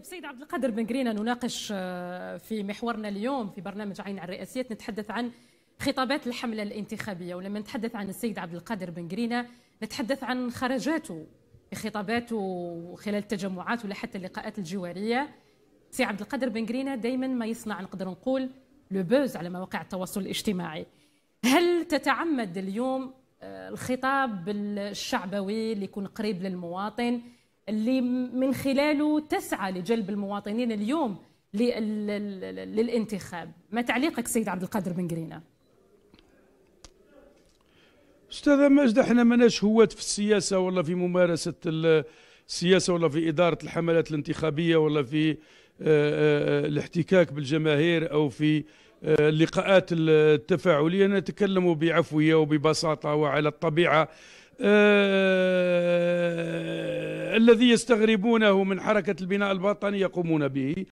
طيب سيد عبد القادر بن قرينا نناقش آه، في محورنا اليوم في برنامج عين على الرئاسيات نتحدث عن خطابات الحملة الانتخابية ولما نتحدث عن السيد عبد القادر بن قرينا نتحدث عن خرجاته خطاباته خلال التجمعات ولا حتى اللقاءات الجوارية سي عبد القادر بن قرينا دائما ما يصنع نقدر نقول لو بوز على مواقع التواصل الاجتماعي هل تتعمد اليوم آه، الخطاب الشعبوي اللي يكون قريب للمواطن اللي من خلاله تسعى لجلب المواطنين اليوم للانتخاب ما تعليقك سيد عبد القادر بن قرينا استاذه ماجد احنا ماناش هواة في السياسه ولا في ممارسه السياسه ولا في اداره الحملات الانتخابيه ولا في آه، آه، آه، الاحتكاك بالجماهير او في اللقاءات التفاعليه نتكلم بعفويه وببساطه وعلى الطبيعه الذي يستغربونه من حركة البناء الباطني يقومون به